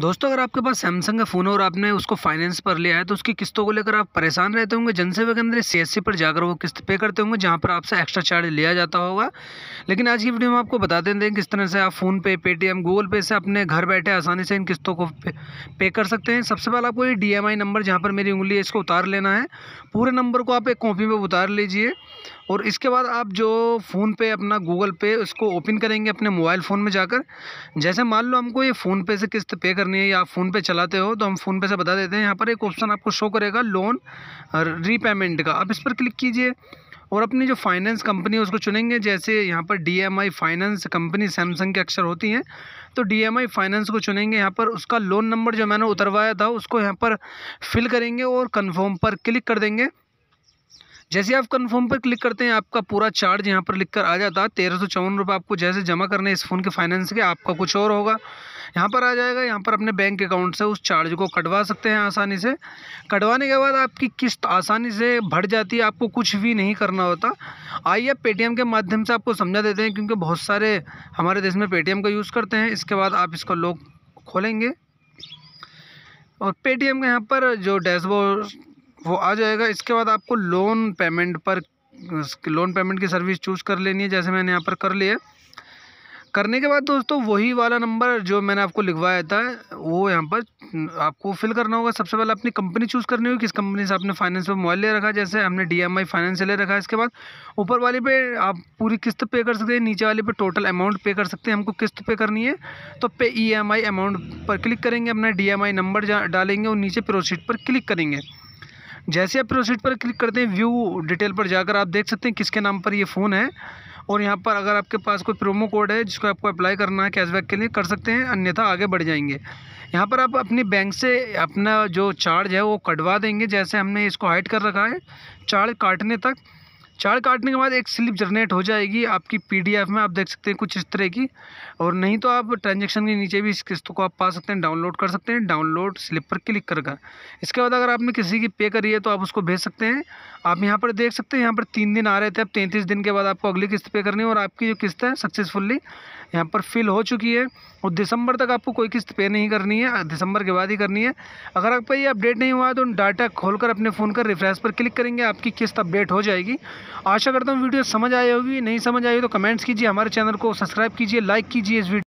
दोस्तों अगर आपके पास सैमसंग का फ़ोन है और आपने उसको फाइनेंस पर लिया है तो उसकी किस्तों को लेकर आप परेशान रहते होंगे जनसेवा के अंदर सी पर जाकर वो किस्त पे करते होंगे जहाँ पर आपसे एक्स्ट्रा चार्ज लिया जाता होगा लेकिन आज की वीडियो में आपको बता देते हैं किस तरह से आप फ़ोन पे पेटीएम गूगल पे से अपने घर बैठे आसानी से इन किस्तों को पे कर सकते हैं सबसे पहले आपको ये डी नंबर जहाँ पर मेरी उंगली है इसको उतार लेना है पूरे नंबर को आप एक कॉपी में उतार लीजिए और इसके बाद आप जो फ़ोन पे अपना गूगल पे उसको ओपन करेंगे अपने मोबाइल फ़ोन में जाकर जैसे मान लो हमको ये फ़ोन पे से किस्त पे कर करनी है या आप फ़ोन पे चलाते हो तो हम फ़ोन पे से बता देते हैं यहाँ पर एक ऑप्शन आपको शो करेगा लोन रीपेमेंट का आप इस पर क्लिक कीजिए और अपनी जो फाइनेंस कंपनी है उसको चुनेंगे जैसे यहाँ पर D M I finance company Samsung के अक्षर होती हैं तो डी एम आई फाइनेंस को चुनेंगे यहाँ पर उसका लोन नंबर जो मैंने उतरवाया था उसको यहाँ पर फिल करेंगे और कन्फर्म पर क्लिक कर देंगे जैसे आप कन्फर्म पर क्लिक करते हैं आपका पूरा चार्ज यहाँ पर लिख कर आ जाता है तेरह सौ चौवन रुपये आपको जैसे जमा करने इस फ़ोन के फाइनेंस के आपका कुछ और होगा यहाँ पर आ जाएगा यहाँ पर अपने बैंक अकाउंट से उस चार्ज को कटवा सकते हैं आसानी से कटवाने के बाद आपकी किस्त आसानी से भर जाती है आपको कुछ भी नहीं करना होता आइए पेटीएम के माध्यम से आपको समझा देते हैं क्योंकि बहुत सारे हमारे देश में पेटीएम का यूज़ करते हैं इसके बाद आप इसको लोग खोलेंगे और पेटीएम के यहाँ पर जो डैशबोर्ड वो आ जाएगा इसके बाद आपको लोन पेमेंट पर लोन पेमेंट की सर्विस चूज़ कर लेनी है जैसे मैंने यहाँ पर कर लिया करने के बाद दोस्तों वही वाला नंबर जो मैंने आपको लिखवाया था वो यहाँ पर आपको फिल करना होगा सबसे पहले अपनी कंपनी चूज़ करनी होगी किस कंपनी से आपने फाइनेंस पर मोबाइल ले रखा है जैसे हमने डीएमआई फाइनेंस ले रखा है इसके बाद ऊपर वाली पे आप पूरी किस्त पे कर सकते हैं नीचे वाले पे टोटल अमाउंट पे कर सकते हैं हमको किस्त पे करनी है तो पे ई अमाउंट पर क्लिक करेंगे अपना डी नंबर डालेंगे और नीचे प्रोसीड पर क्लिक करेंगे जैसे आप प्रोसीड पर क्लिक करते हैं व्यू डिटेल पर जाकर आप देख सकते हैं किसके नाम पर ये फ़ोन है और यहाँ पर अगर आपके पास कोई प्रोमो कोड है जिसको आपको अप्लाई करना है कैशबैक के लिए कर सकते हैं अन्यथा आगे बढ़ जाएंगे यहाँ पर आप अपने बैंक से अपना जो चार्ज है वो कटवा देंगे जैसे हमने इसको हाइट कर रखा है चार्ज काटने तक चार काटने के बाद एक स्लिप जनरेट हो जाएगी आपकी पीडीएफ में आप देख सकते हैं कुछ इस तरह की और नहीं तो आप ट्रांजेक्शन के नीचे भी इस किस्त को आप पा सकते हैं डाउनलोड कर सकते हैं डाउनलोड स्लिप पर क्लिक कर कर इसके बाद अगर आपने किसी की पे करी है तो आप उसको भेज सकते हैं आप यहाँ पर देख सकते हैं यहाँ पर तीन दिन आ रहे थे अब तैंतीस दिन के बाद आपको अगली किस्त पे करनी है और आपकी जो किस्त है सक्सेसफुल्ली यहाँ पर फिल हो चुकी है और दिसंबर तक आपको कोई किस्त पे नहीं करनी है दिसंबर के बाद ही करनी है अगर आपका ये अपडेट नहीं हुआ है तो डाटा खोलकर अपने फ़ोन का रिफ्रेश पर क्लिक करेंगे आपकी किस्त अपडेट हो जाएगी आशा करता हूँ वीडियो समझ आई होगी नहीं समझ आई हो तो कमेंट्स कीजिए हमारे चैनल को सब्सक्राइब कीजिए लाइक कीजिए इस वीडियो